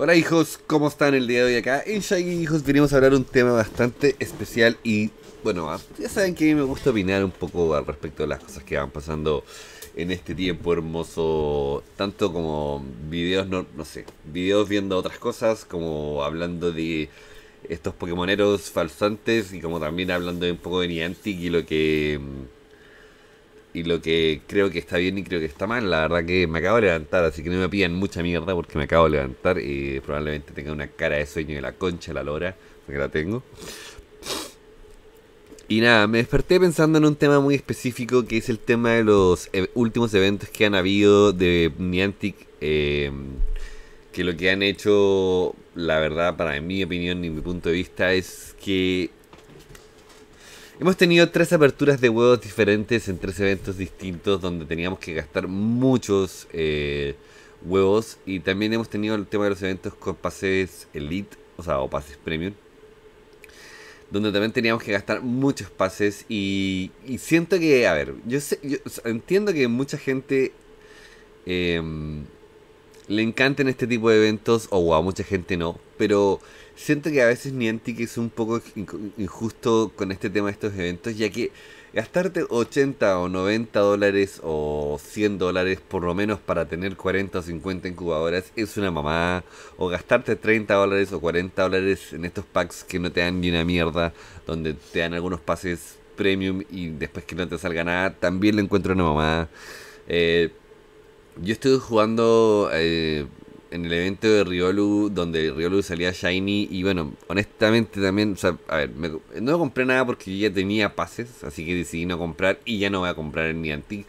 Hola hijos, ¿cómo están el día de hoy acá? En Shaggy Hijos venimos a hablar un tema bastante especial y bueno, ah, ya saben que a mí me gusta opinar un poco al respecto de las cosas que van pasando en este tiempo hermoso, tanto como videos, no, no sé, videos viendo otras cosas, como hablando de estos Pokémoneros falsantes y como también hablando un poco de Niantic y lo que mm, y lo que creo que está bien y creo que está mal. La verdad que me acabo de levantar, así que no me pidan mucha mierda porque me acabo de levantar y probablemente tenga una cara de sueño de la concha, la lora, porque la tengo. Y nada, me desperté pensando en un tema muy específico que es el tema de los e, últimos eventos que han habido de Niantic. Eh, que lo que han hecho, la verdad, para mi opinión y mi punto de vista, es que Hemos tenido tres aperturas de huevos diferentes en tres eventos distintos donde teníamos que gastar muchos eh, huevos. Y también hemos tenido el tema de los eventos con pases Elite, o sea, o pases Premium. Donde también teníamos que gastar muchos pases. Y, siento que, a ver, yo, entiendo que mucha gente em, le encanten este tipo de eventos, o a mucha gente no, pero siento que a veces Niantic es un poco injusto con este tema de estos eventos, ya que gastarte 80 o 90 dólares o 100 dólares por lo menos para tener 40 o 50 incubadoras es una mamada O gastarte 30 dólares o 40 dólares en estos packs que no te dan ni una mierda, donde te dan algunos pases premium y después que no te salga nada, también lo encuentro una mamada Eh, yo estoy jugando... Eh, en el evento de Riolu, donde Riolu salía Shiny, y bueno, honestamente también, o sea, a ver, no compré nada porque ya tenía pases, así que decidí no comprar y ya no voy a comprar en Niantic.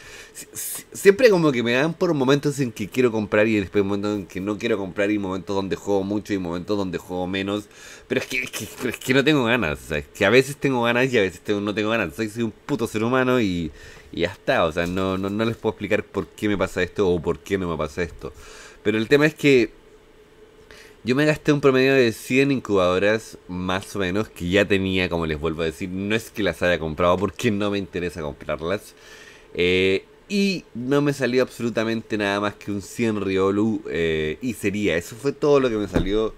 siempre como que me dan por momentos en que quiero comprar y después momentos en que no quiero comprar y momentos donde juego mucho y momentos donde juego menos, pero es que, es que, no tengo ganas, o que a veces tengo ganas y a veces no tengo ganas, soy un puto ser humano y, y ya está, o sea, no, no les puedo explicar por qué me pasa esto o por qué no me pasa esto. Pero el tema es que yo me gasté un promedio de 100 incubadoras, más o menos, que ya tenía, como les vuelvo a decir. No es que las haya comprado porque no me interesa comprarlas. Eh, y no me salió absolutamente nada más que un 100 Riolu eh, y sería. Eso fue todo lo que me salió.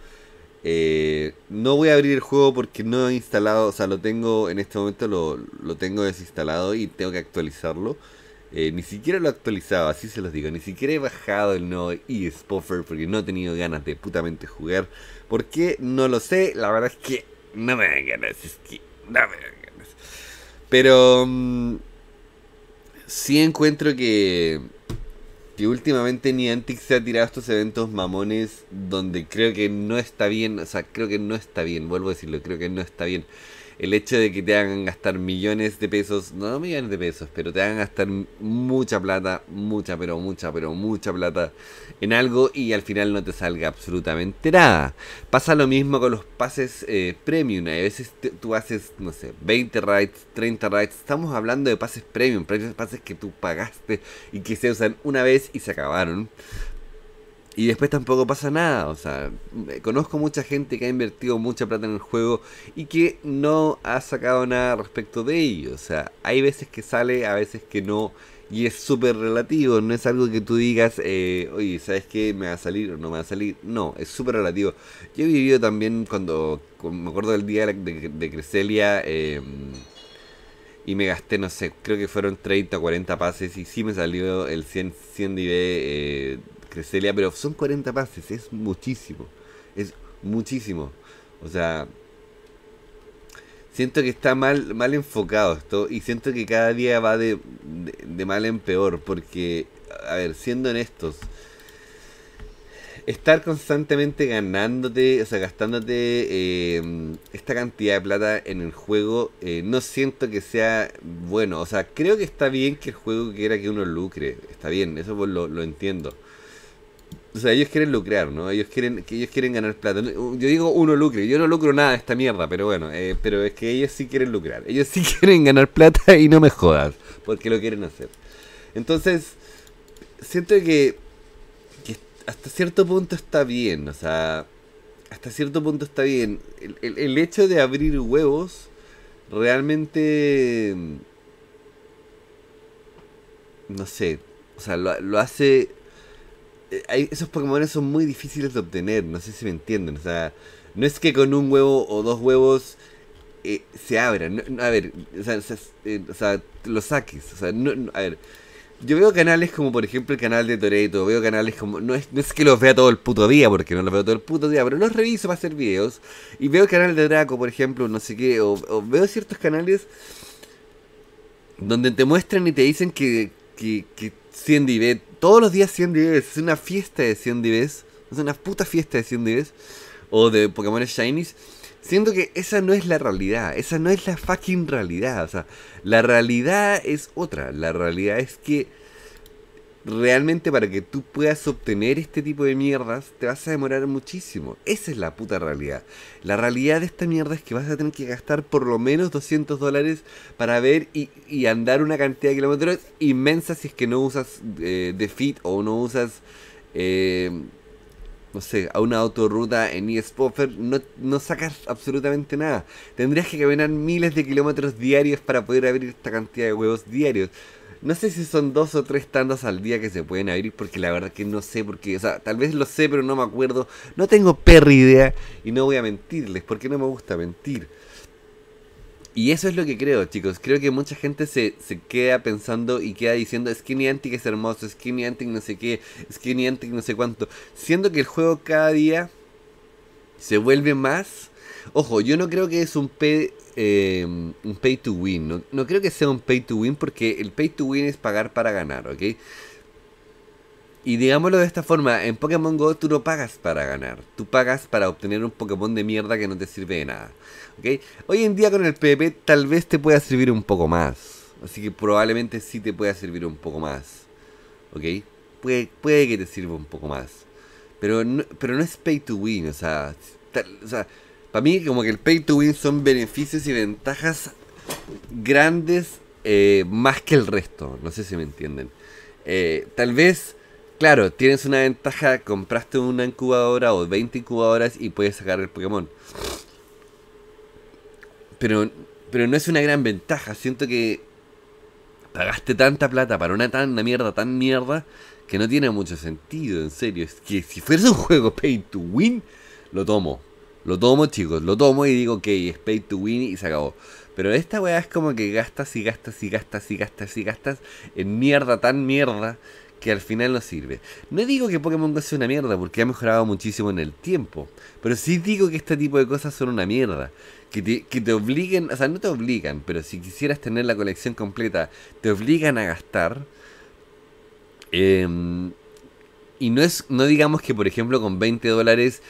Eh, no voy a abrir el juego porque no he instalado, o sea, lo tengo en este momento, lo, lo tengo desinstalado y tengo que actualizarlo. Eh, ni siquiera lo actualizado, así se los digo. Ni siquiera he bajado el nuevo eSpoffer porque no he tenido ganas de putamente jugar. ¿Por qué? No lo sé. La verdad es que no me dan ganas. Es que no me dan ganas. Pero... Si mm, sí encuentro que... Que últimamente Niantic se ha tirado estos eventos mamones donde creo que no está bien. O sea, creo que no está bien. Vuelvo a decirlo, creo que no está bien el hecho de que te hagan gastar millones de pesos, no millones de pesos, pero te hagan gastar mucha plata, mucha, pero mucha, pero mucha plata en algo y al final no te salga absolutamente nada. Pasa lo mismo con los pases eh, premium. A veces tú haces, no sé, 20 rides, 30 rides. Estamos hablando de pases premium, pases que tú pagaste y que se usan una vez y se acabaron. Y después tampoco pasa nada, o sea, eh, conozco mucha gente que ha invertido mucha plata en el juego y que no ha sacado nada respecto de ello, o sea, hay veces que sale, a veces que no, y es súper relativo, no es algo que tú digas, eh, oye, ¿sabes qué? ¿Me va a salir o no me va a salir? No, es súper relativo. Yo he vivido también cuando, me acuerdo del día de, de, Creselia, em, y me gasté, no sé, creo que fueron 30 o 40 pases y sí me salió el 100, 100 DB. Creselia, pero son 40 pases, es muchísimo. Es muchísimo. O sea, siento que está mal, mal enfocado esto y siento que cada día va de, mal en peor porque, a ver, siendo honestos, estar constantemente ganándote, o sea, gastándote eh, esta cantidad de plata en el juego, eh, no siento que sea bueno. O sea, creo que está bien que el juego quiera que uno lucre, está bien, eso pues lo, lo entiendo. O sea, ellos quieren lucrar, ¿no? Ellos quieren, que ellos quieren ganar plata. Yo digo uno lucre, yo no lucro nada de esta mierda, pero bueno, eh, pero es que ellos sí quieren lucrar. Ellos sí quieren ganar plata y no me jodas, porque lo quieren hacer. Entonces, siento que, hasta cierto punto está bien, o sea, hasta cierto punto está bien. El, hecho de abrir huevos realmente... Mm, no sé, o sea, lo, lo hace eh, esos Pokémon son muy difíciles de obtener, no sé si me entienden. O sea, no es que con un huevo o dos huevos eh, se abran. No, a ver, eh, o sea, los saques. O sea, a ver. Yo veo canales como, por ejemplo, el canal de Toreto. Veo canales como. No es, no es que los vea todo el puto día, porque no los veo todo el puto día, pero los reviso para hacer videos. Y veo el canal de Draco, por ejemplo, no sé qué. o veo ciertos canales donde te muestran y te dicen que que, que 100 Dives, todos los días 100 Dives, es una fiesta de 100 Dives, es una puta fiesta de 100 Dives, o de Pokémon Shinies, siento que esa no es la realidad, esa no es la fucking realidad, o sea, la realidad es otra, la realidad es que realmente para que tú puedas obtener este tipo de mierdas, te vas a demorar muchísimo. Esa es la puta realidad. La realidad de esta mierda es que vas a tener que gastar por lo menos 200 dólares para ver y, y andar una cantidad de kilómetros inmensa si es que no usas eh, de Fit o no usas... Eh, no sé, a una autorruta en eSpoffer, no, no sacas absolutamente nada. Tendrías que caminar miles de kilómetros diarios para poder abrir esta cantidad de huevos diarios. No sé si son dos o tres tandas al día que se pueden abrir, porque la verdad que no sé, porque, o sea, tal vez lo sé, pero no me acuerdo. No tengo perra idea y no voy a mentirles, porque no me gusta mentir. Y eso es lo que creo, chicos. Creo que mucha gente se, queda pensando y queda diciendo Skinny Antic es hermoso, Skinny Antic no sé qué, Skinny Antic no sé cuánto. Siendo que el juego cada día se vuelve más. Ojo, yo no creo que es un P Em, un pay to win. No, creo que sea un pay to win porque el pay to win es pagar para ganar, ¿ok? Y digámoslo de esta forma, en Pokémon Go tú no pagas para ganar, tú pagas para obtener un Pokémon de mierda que no te sirve de nada. ¿ok? Hoy en día con el PvP tal vez te pueda servir un poco más, así que probablemente sí te pueda servir un poco más. ¿ok? Puede, puede que te sirva un poco más, pero no, pero no es pay to win, o sea para mí, como que el pay to win son beneficios y ventajas grandes eh, más que el resto. No sé si me entienden. Eh, tal vez, claro, tienes una ventaja, compraste una incubadora o 20 incubadoras y puedes sacar el Pokémon. Pero, pero no es una gran ventaja. Siento que pagaste tanta plata para una, tan, mierda tan mierda que no tiene mucho sentido, en serio. Es que si fuese un juego pay to win, lo tomo. Lo tomo, chicos, lo tomo y digo, ok, es to win y se acabó. Pero esta weá es como que gastas y gastas y gastas y gastas y gastas en mierda tan mierda que al final no sirve. No digo que Pokémon Go sea una mierda porque ha mejorado muchísimo en el tiempo, pero sí digo que este tipo de cosas son una mierda. Que te, que te obliguen, o sea, no te obligan, pero si quisieras tener la colección completa, te obligan a gastar. Em, y no es, no digamos que por ejemplo con 20 dólares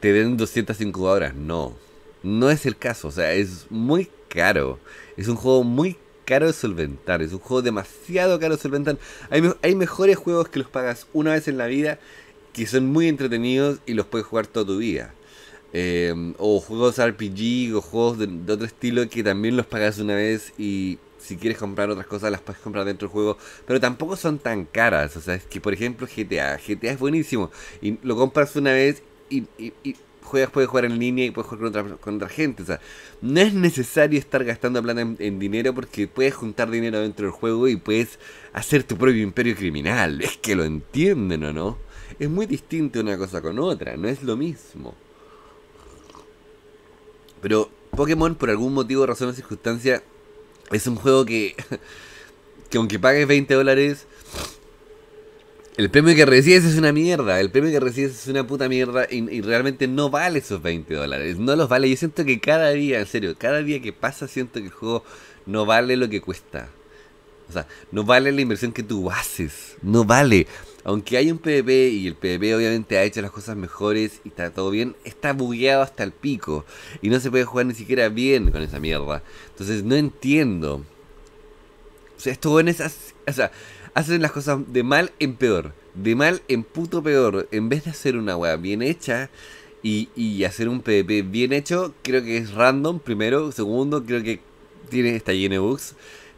te den 205 horas... No, no es el caso. O sea, es muy caro. Es un juego muy caro de solventar. Es un juego demasiado caro de solventar. Hay, mejores juegos que los pagas una vez en la vida, que son muy entretenidos y los puedes jugar toda tu vida. Em, o juegos RPG o juegos de, de, otro estilo que también los pagas una vez y si quieres comprar otras cosas las puedes comprar dentro del juego, pero tampoco son tan caras. O sea, es que por ejemplo GTA, GTA es buenísimo y lo compras una vez y, juegas, puedes jugar en línea y puedes jugar con otra, gente. O sea, no es necesario estar gastando plata en, dinero porque puedes juntar dinero dentro del juego y puedes hacer tu propio imperio criminal. Es que lo entienden o no. Es muy distinto una cosa con otra, no es lo mismo. Pero Pokémon, por algún motivo, razón o circunstancia, es un juego que, que aunque pagues 20 dólares, el premio que recibes es una mierda, el premio que recibes es una puta mierda y, realmente no vale esos 20 dólares, no los vale. Yo siento que cada día, en serio, cada día que pasa siento que el juego no vale lo que cuesta. O sea, no vale la inversión que tú haces, no vale. Aunque hay un PvP y el PvP obviamente ha hecho las cosas mejores y está todo bien, está bugueado hasta el pico y no se puede jugar ni siquiera bien con esa mierda. Entonces no entiendo o sea, en esas, o sea, hacen las cosas de mal en peor. De mal en puto peor. En vez de hacer una weá bien hecha y, hacer un PvP bien hecho, creo que es random, primero. Segundo, creo que tiene, está lleno de bugs.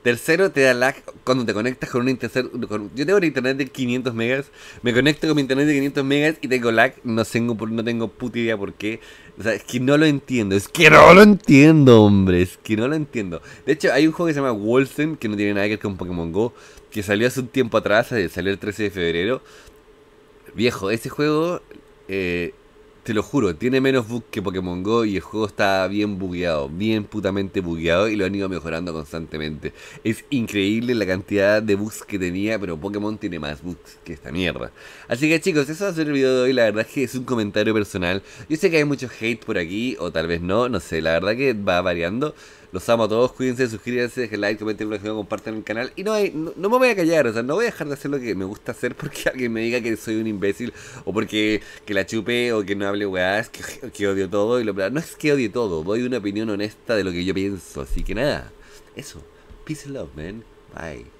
Tercero, te da lag cuando te conectas con un internet. yo tengo un internet de 500 megas, me conecto con mi internet de 500 megas y tengo lag. No tengo, no tengo puta idea por qué. O sea, es que no lo entiendo. Es que no lo entiendo, hombre. Es que no lo entiendo. De hecho, hay un juego que se llama Wolfen, que no tiene nada que ver con Pokémon Go, que salió hace un tiempo atrás, eh, salió el 13 de febrero. Viejo, ese juego eh, se lo juro, tiene menos bugs que Pokémon Go y el juego está bien bugueado, bien putamente bugueado y lo han ido mejorando constantemente. Es increíble la cantidad de bugs que tenía, pero Pokémon tiene más bugs que esta mierda. Así que chicos, eso va a ser el video de hoy, la verdad es que es un comentario personal. Yo sé que hay mucho hate por aquí, o tal vez no, no sé, la verdad que va variando. Los amo a todos, cuídense, suscríbanse, dejen like, comenten, compartan el canal. Y no, no, me voy a callar, o sea, no voy a dejar de hacer lo que me gusta hacer porque alguien me diga que soy un imbécil o porque que la chupe o que no hable weas que, odio todo. y lo No es que odie todo, doy una opinión honesta de lo que yo pienso. Así que nada, eso. Peace and love, man. Bye.